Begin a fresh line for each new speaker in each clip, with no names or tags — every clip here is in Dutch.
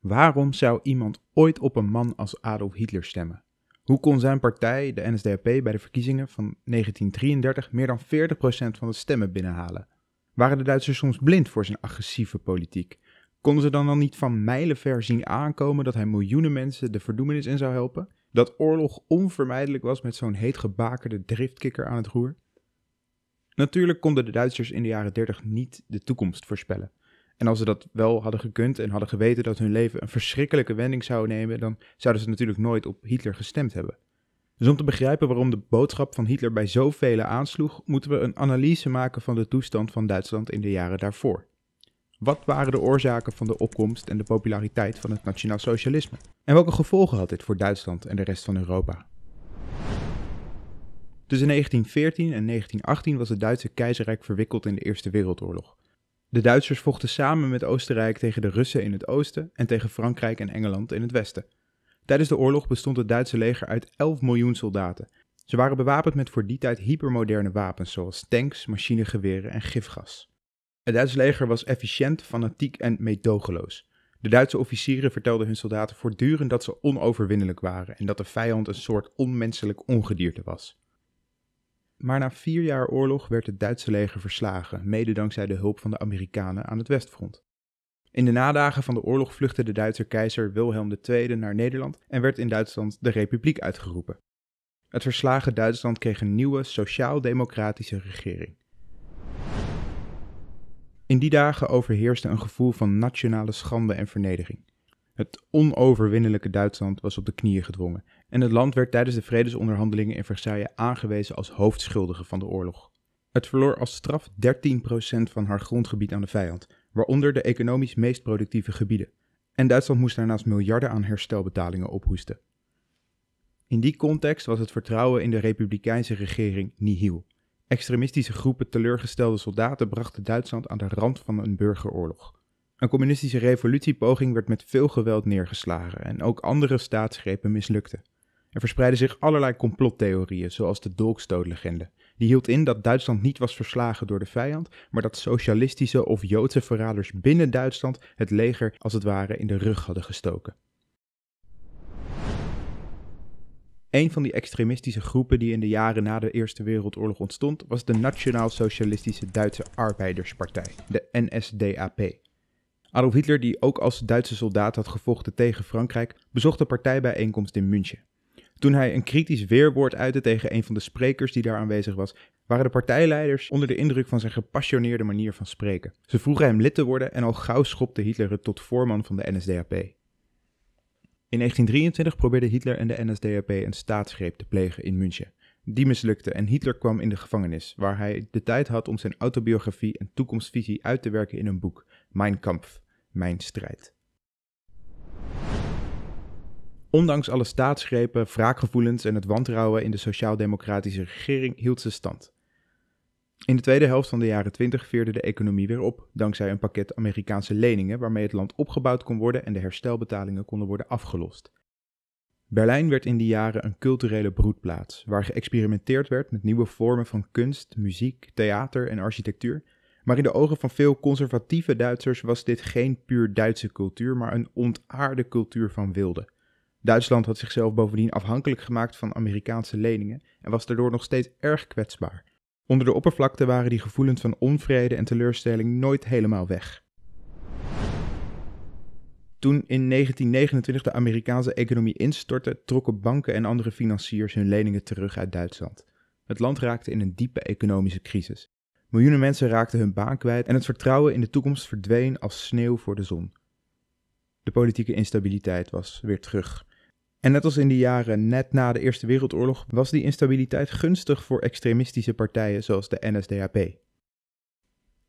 Waarom zou iemand ooit op een man als Adolf Hitler stemmen? Hoe kon zijn partij, de NSDAP, bij de verkiezingen van 1933 meer dan 40% van de stemmen binnenhalen? Waren de Duitsers soms blind voor zijn agressieve politiek? Konden ze dan dan niet van mijlenver zien aankomen dat hij miljoenen mensen de verdoemenis in zou helpen? Dat oorlog onvermijdelijk was met zo'n heet gebakerde driftkikker aan het roer? Natuurlijk konden de Duitsers in de jaren 30 niet de toekomst voorspellen. En als ze dat wel hadden gekund en hadden geweten dat hun leven een verschrikkelijke wending zou nemen, dan zouden ze natuurlijk nooit op Hitler gestemd hebben. Dus om te begrijpen waarom de boodschap van Hitler bij zoveel aansloeg, moeten we een analyse maken van de toestand van Duitsland in de jaren daarvoor. Wat waren de oorzaken van de opkomst en de populariteit van het nationaal socialisme? En welke gevolgen had dit voor Duitsland en de rest van Europa? Tussen 1914 en 1918 was het Duitse keizerrijk verwikkeld in de Eerste Wereldoorlog. De Duitsers vochten samen met Oostenrijk tegen de Russen in het oosten en tegen Frankrijk en Engeland in het westen. Tijdens de oorlog bestond het Duitse leger uit 11 miljoen soldaten. Ze waren bewapend met voor die tijd hypermoderne wapens zoals tanks, machinegeweren en gifgas. Het Duitse leger was efficiënt, fanatiek en meedogenloos. De Duitse officieren vertelden hun soldaten voortdurend dat ze onoverwinnelijk waren en dat de vijand een soort onmenselijk ongedierte was. Maar na vier jaar oorlog werd het Duitse leger verslagen, mede dankzij de hulp van de Amerikanen aan het Westfront. In de nadagen van de oorlog vluchtte de Duitse keizer Wilhelm II naar Nederland en werd in Duitsland de Republiek uitgeroepen. Het verslagen Duitsland kreeg een nieuwe sociaal-democratische regering. In die dagen overheerste een gevoel van nationale schande en vernedering. Het onoverwinnelijke Duitsland was op de knieën gedwongen en het land werd tijdens de vredesonderhandelingen in Versailles aangewezen als hoofdschuldige van de oorlog. Het verloor als straf 13% van haar grondgebied aan de vijand, waaronder de economisch meest productieve gebieden. En Duitsland moest daarnaast miljarden aan herstelbetalingen ophoesten. In die context was het vertrouwen in de republikeinse regering nihil. Extremistische groepen teleurgestelde soldaten brachten Duitsland aan de rand van een burgeroorlog. Een communistische revolutiepoging werd met veel geweld neergeslagen en ook andere staatsgrepen mislukten. Er verspreidden zich allerlei complottheorieën, zoals de dolkstootlegende. Die hield in dat Duitsland niet was verslagen door de vijand, maar dat socialistische of Joodse verraders binnen Duitsland het leger als het ware in de rug hadden gestoken. Een van die extremistische groepen die in de jaren na de Eerste Wereldoorlog ontstond, was de Nationaal-Socialistische Duitse Arbeiderspartij, de NSDAP. Adolf Hitler, die ook als Duitse soldaat had gevochten tegen Frankrijk, bezocht de partijbijeenkomst in München. Toen hij een kritisch weerwoord uitte tegen een van de sprekers die daar aanwezig was, waren de partijleiders onder de indruk van zijn gepassioneerde manier van spreken. Ze vroegen hem lid te worden en al gauw schopte Hitler het tot voorman van de NSDAP. In 1923 probeerden Hitler en de NSDAP een staatsgreep te plegen in München. Die mislukte en Hitler kwam in de gevangenis, waar hij de tijd had om zijn autobiografie en toekomstvisie uit te werken in een boek, Mein Kampf, Mijn Strijd. Ondanks alle staatsgrepen, wraakgevoelens en het wantrouwen in de sociaal-democratische regering hield ze stand. In de tweede helft van de jaren 20 veerde de economie weer op, dankzij een pakket Amerikaanse leningen waarmee het land opgebouwd kon worden en de herstelbetalingen konden worden afgelost. Berlijn werd in die jaren een culturele broedplaats, waar geëxperimenteerd werd met nieuwe vormen van kunst, muziek, theater en architectuur. Maar in de ogen van veel conservatieve Duitsers was dit geen puur Duitse cultuur, maar een ontaarde cultuur van wilde. Duitsland had zichzelf bovendien afhankelijk gemaakt van Amerikaanse leningen en was daardoor nog steeds erg kwetsbaar. Onder de oppervlakte waren die gevoelens van onvrede en teleurstelling nooit helemaal weg. Toen in 1929 de Amerikaanse economie instortte, trokken banken en andere financiers hun leningen terug uit Duitsland. Het land raakte in een diepe economische crisis. Miljoenen mensen raakten hun baan kwijt en het vertrouwen in de toekomst verdween als sneeuw voor de zon. De politieke instabiliteit was weer terug. En net als in de jaren net na de Eerste Wereldoorlog was die instabiliteit gunstig voor extremistische partijen zoals de NSDAP.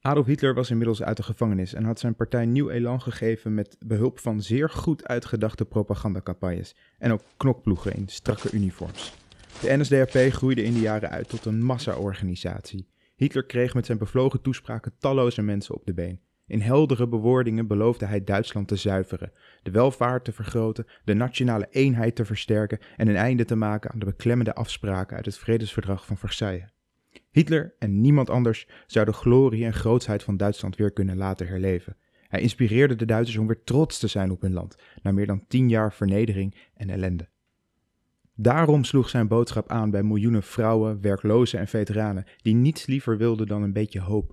Adolf Hitler was inmiddels uit de gevangenis en had zijn partij nieuw elan gegeven met behulp van zeer goed uitgedachte propagandacampagnes en ook knokploegen in strakke uniforms. De NSDAP groeide in de jaren uit tot een massa-organisatie. Hitler kreeg met zijn bevlogen toespraken talloze mensen op de been. In heldere bewoordingen beloofde hij Duitsland te zuiveren, de welvaart te vergroten, de nationale eenheid te versterken en een einde te maken aan de beklemmende afspraken uit het Vredesverdrag van Versailles. Hitler en niemand anders zou de glorie en grootheid van Duitsland weer kunnen laten herleven. Hij inspireerde de Duitsers om weer trots te zijn op hun land, na meer dan tien jaar vernedering en ellende. Daarom sloeg zijn boodschap aan bij miljoenen vrouwen, werklozen en veteranen die niets liever wilden dan een beetje hoop.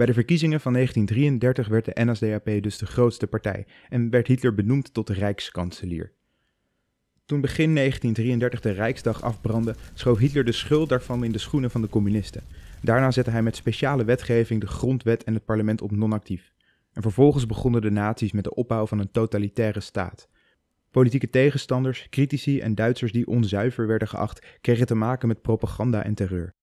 Bij de verkiezingen van 1933 werd de NSDAP dus de grootste partij en werd Hitler benoemd tot Rijkskanselier. Toen begin 1933 de Rijksdag afbrandde, schoof Hitler de schuld daarvan in de schoenen van de communisten. Daarna zette hij met speciale wetgeving de grondwet en het parlement op non-actief. En vervolgens begonnen de naties met de opbouw van een totalitaire staat. Politieke tegenstanders, critici en Duitsers die onzuiver werden geacht, kregen te maken met propaganda en terreur.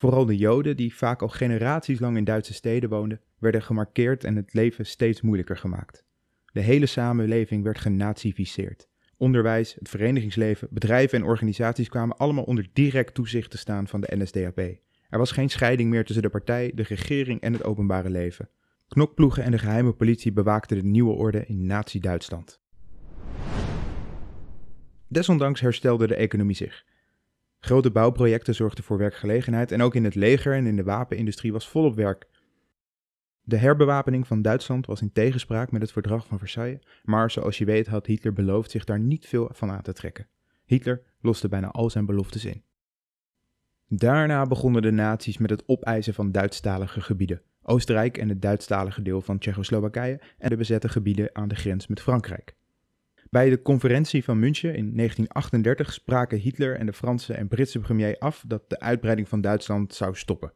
Vooral de Joden, die vaak al generaties lang in Duitse steden woonden, werden gemarkeerd en het leven steeds moeilijker gemaakt. De hele samenleving werd genazificeerd. Onderwijs, het verenigingsleven, bedrijven en organisaties kwamen allemaal onder direct toezicht te staan van de NSDAP. Er was geen scheiding meer tussen de partij, de regering en het openbare leven. Knokploegen en de geheime politie bewaakten de nieuwe orde in Nazi-Duitsland. Desondanks herstelde de economie zich. Grote bouwprojecten zorgden voor werkgelegenheid en ook in het leger en in de wapenindustrie was volop werk. De herbewapening van Duitsland was in tegenspraak met het verdrag van Versailles, maar zoals je weet had Hitler beloofd zich daar niet veel van aan te trekken. Hitler loste bijna al zijn beloftes in. Daarna begonnen de nazi's met het opeisen van Duitsstalige gebieden, Oostenrijk en het Duitsstalige deel van Tsjechoslowakije en de bezette gebieden aan de grens met Frankrijk. Bij de conferentie van München in 1938 spraken Hitler en de Franse en Britse premier af dat de uitbreiding van Duitsland zou stoppen.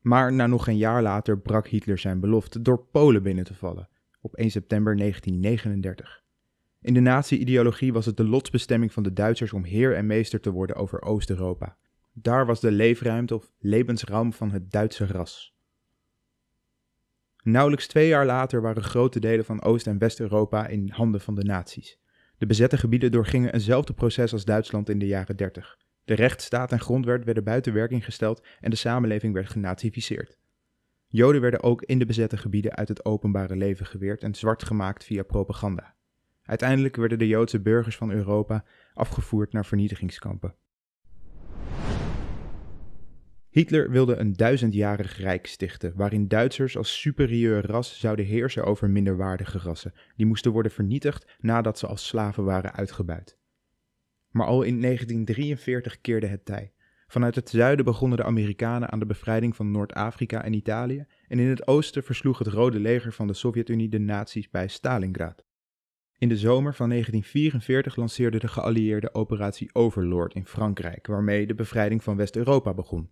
Maar na nog een jaar later brak Hitler zijn belofte door Polen binnen te vallen, op 1 september 1939. In de nazi-ideologie was het de lotsbestemming van de Duitsers om heer en meester te worden over Oost-Europa. Daar was de leefruimte of levensruim van het Duitse ras. Nauwelijks twee jaar later waren grote delen van Oost- en West-Europa in handen van de nazi's. De bezette gebieden doorgingen eenzelfde proces als Duitsland in de jaren 30. De rechtsstaat en grondwet werden buiten werking gesteld en de samenleving werd genazificeerd. Joden werden ook in de bezette gebieden uit het openbare leven geweerd en zwart gemaakt via propaganda. Uiteindelijk werden de Joodse burgers van Europa afgevoerd naar vernietigingskampen. Hitler wilde een duizendjarig rijk stichten, waarin Duitsers als superieur ras zouden heersen over minderwaardige rassen, die moesten worden vernietigd nadat ze als slaven waren uitgebuit. Maar al in 1943 keerde het tij. Vanuit het zuiden begonnen de Amerikanen aan de bevrijding van Noord-Afrika en Italië, en in het oosten versloeg het Rode Leger van de Sovjet-Unie de nazi's bij Stalingrad. In de zomer van 1944 lanceerde de geallieerden operatie Overlord in Frankrijk, waarmee de bevrijding van West-Europa begon.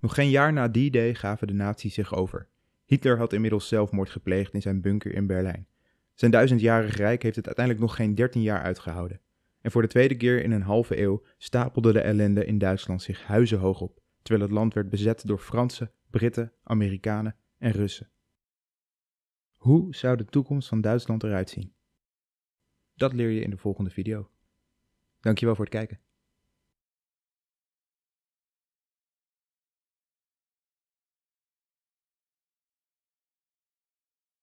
Nog geen jaar na die day gaven de nazi's zich over. Hitler had inmiddels zelfmoord gepleegd in zijn bunker in Berlijn. Zijn duizendjarig rijk heeft het uiteindelijk nog geen dertien jaar uitgehouden. En voor de tweede keer in een halve eeuw stapelde de ellende in Duitsland zich huizenhoog op, terwijl het land werd bezet door Fransen, Britten, Amerikanen en Russen. Hoe zou de toekomst van Duitsland eruit zien? Dat leer je in de volgende video. Dankjewel voor het kijken.